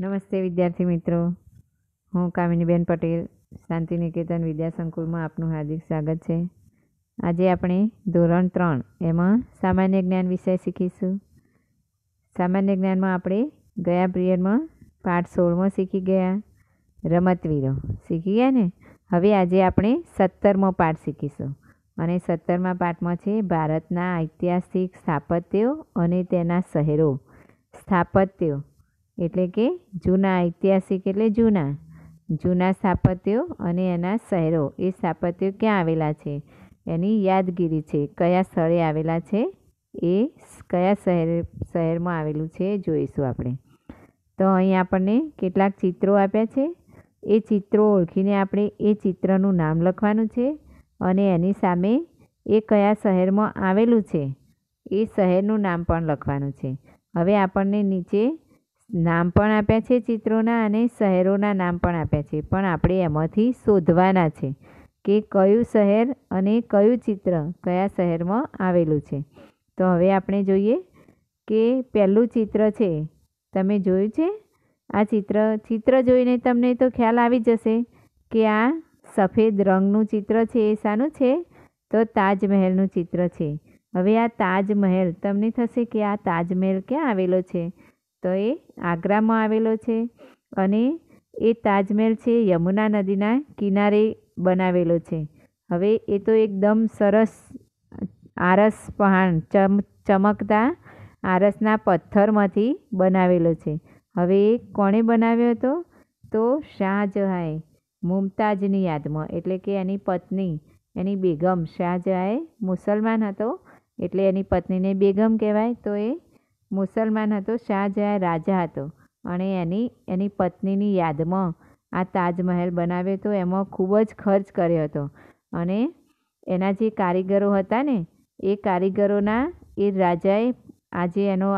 નમસ્તે વિદ્યાર્થી મિત્રો હું કામિનીબેન પટેલ શાંતિ નિકેતન વિદ્યાસંકુલમાં આપનું હાર્દિક સ્વાગત છે આજે આપણે ધોરણ ત્રણ એમાં સામાન્ય જ્ઞાન વિષય શીખીશું સામાન્ય જ્ઞાનમાં આપણે ગયા પિરિયડમાં પાઠ સોળમાં શીખી ગયા રમતવીરો શીખી ગયા ને હવે આજે આપણે સત્તરમો પાઠ શીખીશું અને સત્તરમા પાઠમાં છે ભારતના ઐતિહાસિક સ્થાપત્યો અને તેના શહેરો સ્થાપત્યો એટલે કે જૂના ઐતિહાસિક એટલે જૂના જૂના સ્થાપત્યો અને એના શહેરો એ સ્થાપત્યો ક્યાં આવેલા છે એની યાદગીરી છે કયા સ્થળે આવેલા છે એ કયા શહેર શહેરમાં આવેલું છે જોઈશું આપણે તો અહીં આપણને કેટલાક ચિત્રો આપ્યા છે એ ચિત્રો ઓળખીને આપણે એ ચિત્રનું નામ લખવાનું છે અને એની સામે એ કયા શહેરમાં આવેલું છે એ શહેરનું નામ પણ લખવાનું છે હવે આપણને નીચે નામ પણ આપ્યા છે ચિત્રોના અને શહેરોના નામ પણ આપ્યા છે પણ આપણે એમાંથી શોધવાના છે કે કયું શહેર અને કયું ચિત્ર કયા શહેરમાં આવેલું છે તો હવે આપણે જોઈએ કે પહેલું ચિત્ર છે તમે જોયું છે આ ચિત્ર ચિત્ર જોઈને તમને તો ખ્યાલ આવી જશે કે આ સફેદ રંગનું ચિત્ર છે એ શાનું છે તો તાજમહેલનું ચિત્ર છે હવે આ તાજમહેલ તમને થશે કે આ તાજમહેલ ક્યાં આવેલો છે તો એ આગ્રામાં આવેલો છે અને એ તાજમહેલ છે યમુના નદીના કિનારે બનાવેલો છે હવે એ તો એકદમ સરસ આરસ પહાણ ચમ ચમકતા આરસના પથ્થરમાંથી બનાવેલો છે હવે એ કોણે બનાવ્યો હતો તો શાહજહાએ મુમતાજની યાદમાં એટલે કે એની પત્ની એની બેગમ શાહજહાએ મુસલમાન હતો એટલે એની પત્નીને બેગમ કહેવાય તો એ મુસલમાન હતો શાહજહાં રાજા હતો અને એની એની પત્નીની યાદમાં આ તાજમહેલ બનાવ્યો હતો એમાં ખૂબ જ ખર્ચ કર્યો હતો અને એના જે કારીગરો હતા ને એ કારીગરોના એ રાજાએ આજે એનો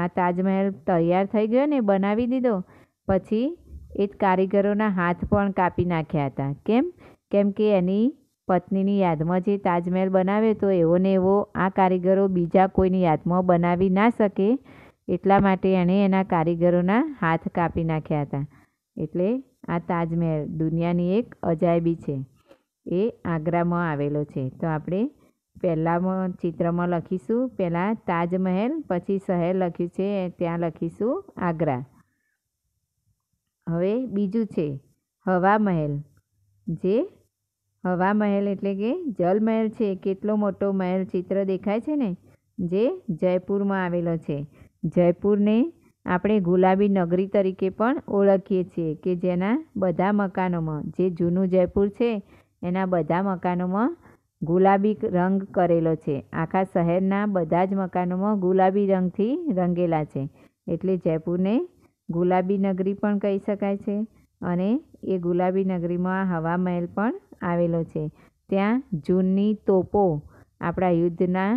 આ તાજમહેલ તૈયાર થઈ ગયો ને બનાવી દીધો પછી એ કારીગરોના હાથ પણ કાપી નાખ્યા હતા કેમ કેમ કે એની પત્નીની યાદમાં જે તાજમહેલ બનાવે તો એવો ને એવો આ કારીગરો બીજા કોઈની યાદમાં બનાવી ના શકે એટલા માટે એણે એના કારીગરોના હાથ કાપી નાખ્યા હતા એટલે આ તાજમહેલ દુનિયાની એક અજાયબી છે એ આગ્રામાં આવેલો છે તો આપણે પહેલાંમાં ચિત્રમાં લખીશું પહેલાં તાજમહેલ પછી શહેર લખ્યું છે ત્યાં લખીશું આગ્રા હવે બીજું છે હવા મહેલ જે હવા મહેલ એટલે કે જલ મહેલ છે કેટલો મોટો મહેલ ચિત્ર દેખાય છે ને જે જયપુરમાં આવેલો છે જયપુરને આપણે ગુલાબી નગરી તરીકે પણ ઓળખીએ છીએ કે જેના બધા મકાનોમાં જે જૂનું જયપુર છે એના બધા મકાનોમાં ગુલાબી રંગ કરેલો છે આખા શહેરના બધા જ મકાનોમાં ગુલાબી રંગથી રંગેલા છે એટલે જયપુરને ગુલાબી નગરી પણ કહી શકાય છે અને એ ગુલાબી નગરીમાં હવા મહેલ પણ આવેલો છે ત્યાં જૂની તોપો આપણા યુદ્ધના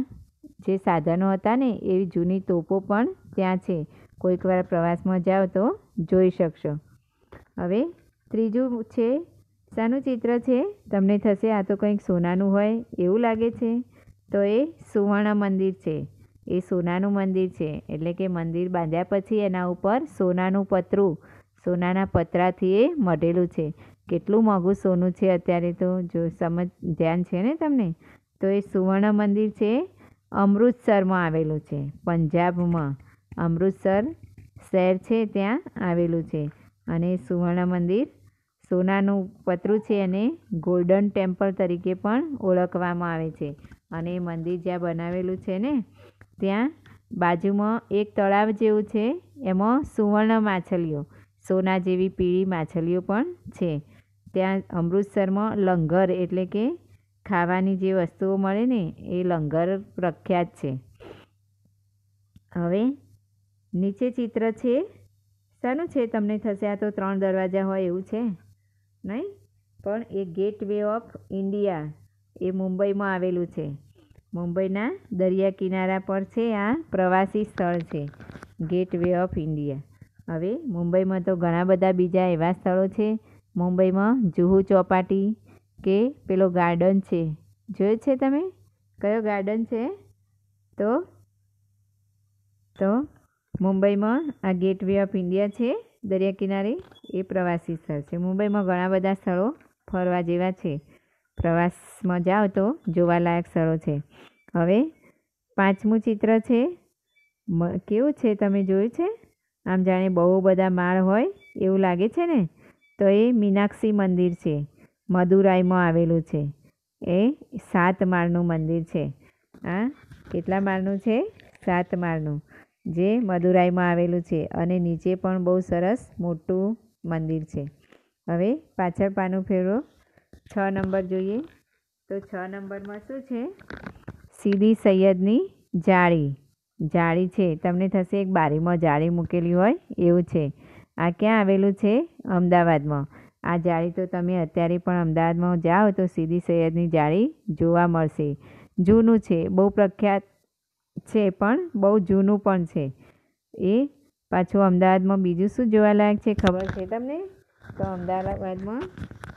જે સાધનો હતા ને એવી જૂની તોપો પણ ત્યાં છે કોઈકવાર પ્રવાસમાં જાઓ તો જોઈ શકશો હવે ત્રીજું છે શાનું ચિત્ર છે તમને થશે આ તો કંઈક સોનાનું હોય એવું લાગે છે તો એ સુવર્ણ મંદિર છે એ સોનાનું મંદિર છે એટલે કે મંદિર બાંધ્યા પછી એના ઉપર સોનાનું પતરું સોનાના પતરાથી એ મઢેલું છે કેટલું મોંઘું સોનું છે અત્યારે તો જો સમજ ધ્યાન છે ને તમને તો એ સુવર્ણ મંદિર છે અમૃતસરમાં આવેલું છે પંજાબમાં અમૃતસર શહેર છે ત્યાં આવેલું છે અને સુવર્ણ મંદિર સોનાનું પતરું છે અને ગોલ્ડન ટેમ્પલ તરીકે પણ ઓળખવામાં આવે છે અને મંદિર જ્યાં બનાવેલું છે ને ત્યાં બાજુમાં એક તળાવ જેવું છે એમાં સુવર્ણ માછલીઓ સોના જેવી પીળી માછલીઓ પણ છે ત્યાં અમૃતસરમાં લંગર એટલે કે ખાવાની જે વસ્તુઓ મળે ને એ લંગર પ્રખ્યાત છે હવે નીચે ચિત્ર છે શાનું છે તમને થશે આ તો ત્રણ દરવાજા હોય એવું છે નહીં પણ એ ગેટ વે ઓફ ઇન્ડિયા એ મુંબઈમાં આવેલું છે મુંબઈના દરિયા કિનારા પર છે આ પ્રવાસી સ્થળ છે ગેટ વે ઓફ ઇન્ડિયા હવે મુંબઈમાં તો ઘણા બધા બીજા એવા સ્થળો છે મુંબઈમાં જુહુ ચોપાટી કે પેલો ગાર્ડન છે જોયો છે તમે કયો ગાર્ડન છે તો તો મુંબઈમાં આ ગેટવે ઓફ ઇન્ડિયા છે દરિયા કિનારે એ પ્રવાસી સ્થળ છે મુંબઈમાં ઘણા બધા સ્થળો ફરવા જેવા છે પ્રવાસમાં જાઓ તો જોવાલાયક સ્થળો છે હવે પાંચમું ચિત્ર છે કેવું છે તમે જોયું છે આમ જાણે બહુ બધા માળ હોય એવું લાગે છે ને તો એ મીનાક્ષી મંદિર છે મદુરાઈમાં આવેલું છે એ સાત માળનું મંદિર છે આ કેટલા માળનું છે સાત માળનું જે મદુરાઈમાં આવેલું છે અને નીચે પણ બહુ સરસ મોટું મંદિર છે હવે પાછળ પાનું ફેરો છ નંબર જોઈએ તો છ નંબરમાં શું છે સીધી સૈયદની જાળી જાળી છે તમને થશે એક બારીમાં જાળી મૂકેલી હોય એવું છે આ ક્યાં આવેલું છે અમદાવાદમાં આ જાળી તો તમે અત્યારે પણ અમદાવાદમાં જાઓ તો સીધી સૈયદની જાળી જોવા મળશે જૂનું છે બહુ પ્રખ્યાત છે પણ બહુ જૂનું પણ છે એ પાછું અમદાવાદમાં બીજું શું જોવાલાયક છે ખબર છે તમને તો અમદાવાદમાં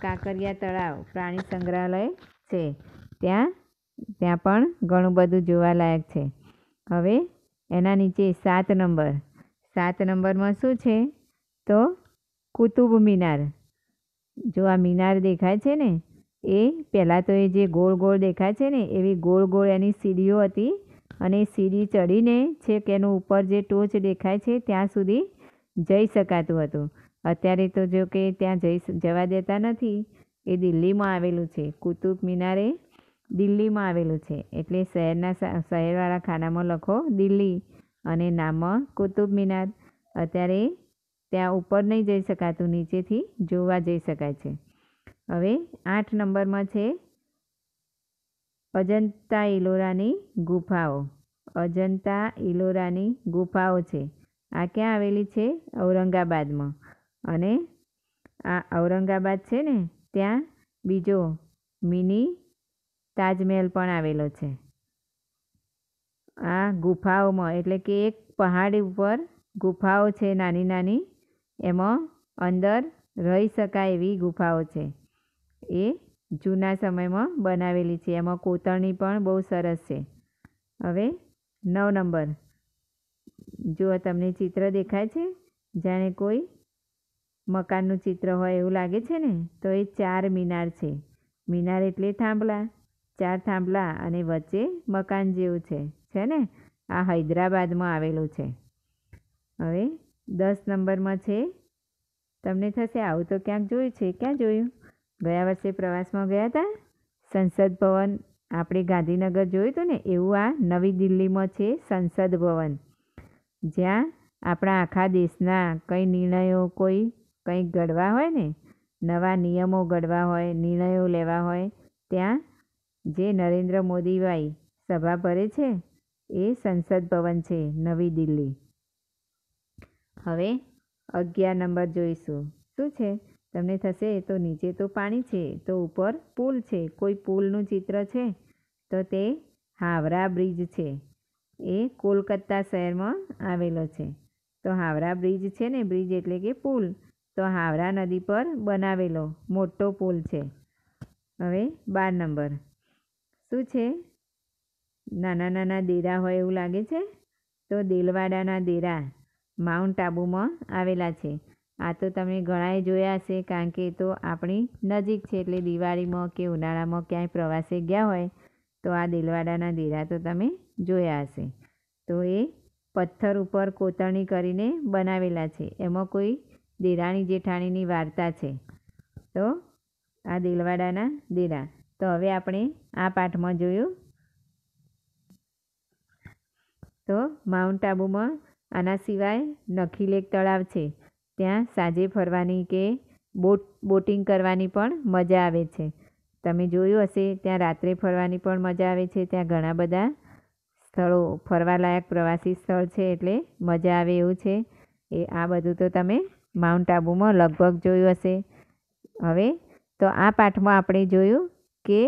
કાંકરિયા તળાવ પ્રાણી સંગ્રહાલય છે ત્યાં ત્યાં પણ ઘણું બધું જોવાલાયક છે હવે એના નીચે સાત નંબર સાત નંબરમાં શું છે તો કુતુબ મિનાર જો આ મિનાર દેખાય છે ને એ પહેલાં તો એ જે ગોળ ગોળ દેખાય છે ને એવી ગોળ ગોળ એની સીડીઓ હતી અને એ સીડી ચડીને છેક એનું ઉપર જે ટોચ દેખાય છે ત્યાં સુધી જઈ શકાતું હતું અત્યારે તો જો કે ત્યાં જઈ જવા દેતા નથી એ દિલ્હીમાં આવેલું છે કુતુબ મિનાર એ દિલ્હીમાં આવેલું છે એટલે શહેરના શહેરવાળા ખાનામાં લખો દિલ્હી અને નામમાં કુતુબ મિનાર અત્યારે ત્યાં ઉપર નહીં જઈ શકાતું નીચેથી જોવા જઈ શકાય છે હવે આઠ નંબરમાં છે અજંતા ઇલોરાની ગુફાઓ અજંતા ઇલોરાની ગુફાઓ છે આ ક્યાં આવેલી છે ઔરંગાબાદમાં અને આ ઔરંગાબાદ છે ને ત્યાં બીજો મિની તાજમહેલ પણ આવેલો છે આ ગુફાઓમાં એટલે કે એક પહાડ ઉપર ગુફાઓ છે નાની નાની એમાં અંદર રહી શકાય એવી ગુફાઓ છે એ જૂના સમયમાં બનાવેલી છે એમાં કોતરણી પણ બહુ સરસ છે હવે નવ નંબર જો તમને ચિત્ર દેખાય છે જાણે કોઈ મકાનનું ચિત્ર હોય એવું લાગે છે ને તો એ ચાર મિનાર છે મિનાર એટલે થાંભલા ચાર થાંભલા અને વચ્ચે મકાન જેવું છે છે ને આ હૈદરાબાદમાં આવેલું છે હવે દસ નંબરમાં છે તમને થશે આવું તો ક્યાંક જોયું છે ક્યાં જોયું ગયા વર્ષે પ્રવાસમાં ગયા હતા સંસદ ભવન આપણે ગાંધીનગર જોયું હતું ને એવું આ નવી દિલ્હીમાં છે સંસદ ભવન જ્યાં આપણા આખા દેશના કંઈ નિર્ણયો કોઈ કંઈક ઘડવા હોય ને નવા નિયમો ઘડવા હોય નિર્ણયો લેવા હોય ત્યાં જે નરેન્દ્ર મોદીભાઈ સભા ભરે છે એ સંસદ ભવન છે નવી દિલ્હી હવે અગિયાર નંબર જોઈશું શું છે તમને થશે તો નીચે તો પાણી છે તો ઉપર પુલ છે કોઈ પુલનું ચિત્ર છે તો તે હાવરા બ્રિજ છે એ કોલકાતા શહેરમાં આવેલો છે તો હાવરા બ્રિજ છે ને બ્રિજ એટલે કે પુલ તો હાવરા નદી પર બનાવેલો મોટો પુલ છે હવે બાર નંબર શું છે નાના નાના દેરા હોય એવું લાગે છે તો દેલવાડાના દેરા માઉન્ટ આબુમાં આવેલા છે આ તો તમે ઘણાએ જોયા હશે કારણ કે એ તો આપણી નજીક છે એટલે દિવાળીમાં કે ઉનાળામાં ક્યાંય પ્રવાસે ગયા હોય તો આ દિલવાડાના દેરા તો તમે જોયા હશે તો એ પથ્થર ઉપર કોતરણી કરીને બનાવેલા છે એમાં કોઈ દેરાણી જેઠાણીની વાર્તા છે તો આ દિલવાડાના દેરા તો હવે આપણે આ પાઠમાં જોયું તો માઉન્ટ આબુમાં આના સિવાય નખીલેક તળાવ છે ત્યાં સાંજે ફરવાની કે બોટ બોટિંગ કરવાની પણ મજા આવે છે તમે જોયું હશે ત્યાં રાત્રે ફરવાની પણ મજા આવે છે ત્યાં ઘણા બધા સ્થળો ફરવાલાયક પ્રવાસી સ્થળ છે એટલે મજા આવે એવું છે એ આ બધું તો તમે માઉન્ટ આબુમાં લગભગ જોયું હશે હવે તો આ પાઠમાં આપણે જોયું કે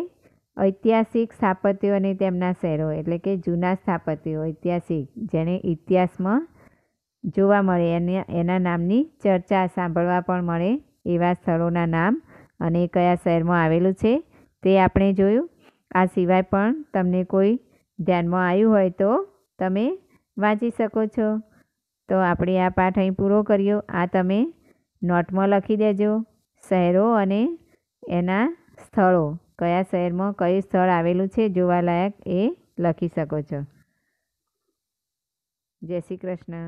ઐતિહાસિક સ્થાપત્યો અને તેમના શહેરો એટલે કે જૂના સ્થાપત્યો ઐતિહાસિક જેણે ઇતિહાસમાં જોવા મળે એને એના નામની ચર્ચા સાંભળવા પણ મળે એવા સ્થળોના નામ અને કયા શહેરમાં આવેલું છે તે આપણે જોયું આ સિવાય પણ તમને કોઈ ધ્યાનમાં આવ્યું હોય તો તમે વાંચી શકો છો તો આપણે આ પાઠ અહીં પૂરો કર્યો આ તમે નોટમાં લખી દેજો શહેરો અને એના સ્થળો કયા શહેરમાં કયું સ્થળ આવેલું છે જોવાલાયક એ લખી શકો છો જય શ્રી કૃષ્ણ